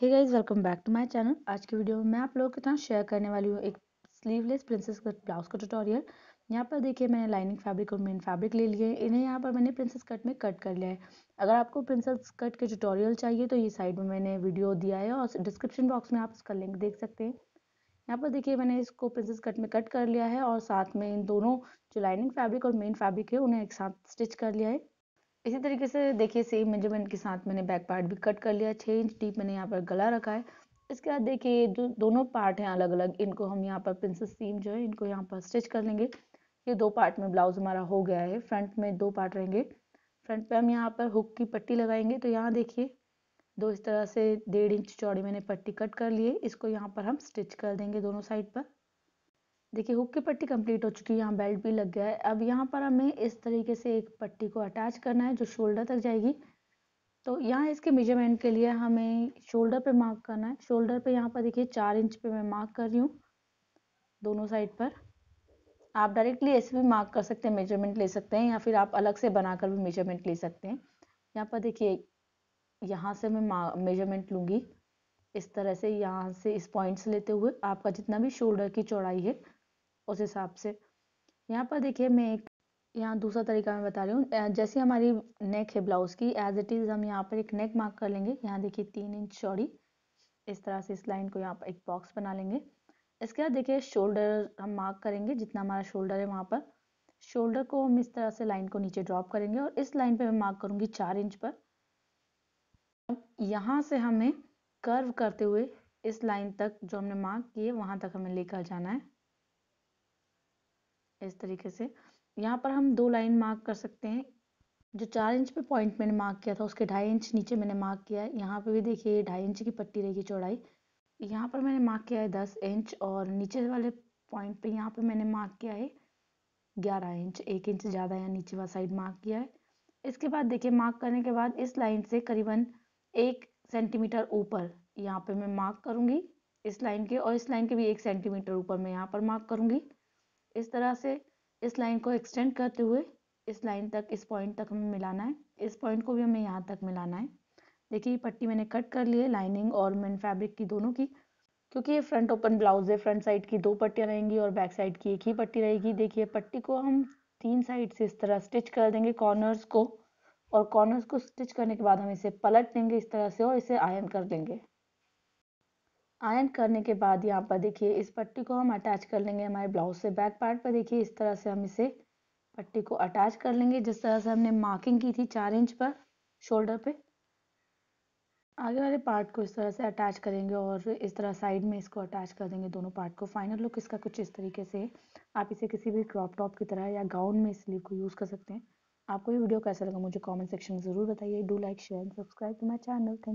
hey guys welcome back to my channel आज की video में मैं आप लोगों के साथ शेयर करने वाली हूँ एक स्लीवलेस प्रिंसेस कट ब्लाउज का ट्यूटोरियल यहाँ पर देखिए मैंने लाइनिंग फैब्रिक और मेन फैब्रिक ले लिए इन्हें यहाँ पर मैंने प्रिंसेस कट में कट कर लिया है अगर आपको प्रिंसेस कट के ट्यूटोरियल चाहिए तो ये साइड में मैंने वीडियो दिया है और डिस्क्रिप्शन बॉक्स में आप उसका लिंक देख सकते हैं यहाँ पर देखिए मैंने इसको प्रिंसेस कट में कट कर लिया है और साथ में इन दोनों जो लाइनिंग फैब्रिक और मेन फैब्रिक है उन्हें एक साथ स्टिच कर लिया है इसी तरीके से देखिए सेम मेजरमेंट के साथ मैंने बैक पार्ट भी कट कर लिया छः इंच डीप मैंने यहाँ पर गला रखा है इसके बाद देखिए जो दोनों पार्ट हैं अलग अलग इनको हम यहाँ पर पेंसिल सीम जो है इनको यहाँ पर स्टिच कर लेंगे ये दो पार्ट में ब्लाउज हमारा हो गया है फ्रंट में दो पार्ट रहेंगे फ्रंट पे हम यहाँ पर हुक की पट्टी लगाएंगे तो यहाँ देखिए दो इस तरह से डेढ़ इंच चौड़ी मैंने पट्टी कट कर लिए इसको यहाँ पर हम स्टिच कर देंगे दोनों साइड पर देखिए हुक की पट्टी कंप्लीट हो चुकी है यहाँ बेल्ट भी लग गया है अब यहाँ पर हमें इस तरीके से एक पट्टी को अटैच करना है जो शोल्डर तक जाएगी तो यहाँ इसके मेजरमेंट के लिए हमें शोल्डर पे मार्क करना है शोल्डर पे यहाँ पर देखिए चार इंच पे मैं मार्क कर रही हूँ दोनों साइड पर आप डायरेक्टली ऐसे भी मार्क कर सकते हैं मेजरमेंट ले सकते हैं या फिर आप अलग से बनाकर भी मेजरमेंट ले सकते हैं यहाँ पर देखिए यहाँ से मैं मेजरमेंट लूँगी इस तरह से यहाँ से इस पॉइंट से लेते हुए आपका जितना भी शोल्डर की चौड़ाई है उस हिसाब से यहाँ पर देखिए मैं एक यहाँ दूसरा तरीका मैं बता रही हूँ जैसे हमारी नेक है ब्लाउज की एज इट इज़ हम यहाँ पर एक नेक मार्क कर लेंगे यहाँ देखिए तीन इंच चौड़ी इस तरह से इस लाइन को यहाँ पर एक बॉक्स बना लेंगे इसके बाद देखिए शोल्डर हम मार्क करेंगे जितना हमारा शोल्डर है वहाँ पर शोल्डर को हम इस तरह से लाइन को नीचे ड्रॉप करेंगे और इस लाइन पे मैं मार्क करूँगी चार इंच पर यहाँ से हमें कर्व करते हुए इस लाइन तक जो हमने मार्क किए वहाँ तक हमें लेकर जाना है इस तरीके से यहाँ पर हम दो लाइन मार्क कर सकते हैं जो चार इंच पे पॉइंट मैंने मार्क किया था उसके ढाई इंच नीचे मैंने मार्क किया है यहाँ पे भी देखिए ढाई इंच की पट्टी रहेगी चौड़ाई यहाँ पर मैंने मार्क किया है दस इंच और नीचे वाले पॉइंट पे यहाँ पे मैंने मार्क किया है ग्यारह इंच एक इंच ज़्यादा यहाँ नीचे वाला साइड मार्क किया है इसके बाद देखिए मार्क करने के बाद इस लाइन से करीबन एक सेंटीमीटर ऊपर यहाँ पे मैं मार्क करूँगी इस लाइन के और इस लाइन के भी एक सेंटीमीटर ऊपर मैं यहाँ पर मार्क करूँगी इस तरह से इस लाइन को एक्सटेंड करते हुए इस लाइन तक इस पॉइंट तक हमें मिलाना है इस पॉइंट को भी हमें यहाँ तक मिलाना है देखिए पट्टी मैंने कट कर ली है लाइनिंग और मेन फैब्रिक की दोनों की क्योंकि ये फ्रंट ओपन ब्लाउज है फ्रंट साइड की दो पट्टियाँ रहेंगी और बैक साइड की एक ही पट्टी रहेगी देखिए पट्टी को हम तीन साइड से इस तरह स्टिच कर देंगे कॉर्नर्स को और कॉर्नर्स को स्टिच करने के बाद हम इसे पलट देंगे इस तरह से और इसे आयन कर देंगे आयन करने के बाद यहाँ पर देखिए इस पट्टी को हम अटैच कर लेंगे हमारे ब्लाउज से बैक पार्ट पर देखिए इस तरह से हम इसे पट्टी को अटैच कर लेंगे जिस तरह से हमने मार्किंग की थी चार इंच पर शोल्डर पे आगे वाले पार्ट को इस तरह से अटैच करेंगे और इस तरह साइड में इसको अटैच कर देंगे दोनों पार्ट को फाइनल लुक इसका कुछ इस तरीके से आप इसे किसी भी क्रॉप टॉप की तरह या गाउन में स्लीव को यूज़ कर सकते हैं आपको ये वीडियो कैसा लगा मुझे कमेंट सेक्शन में ज़रूर बताइए do like share and subscribe to my channel thank you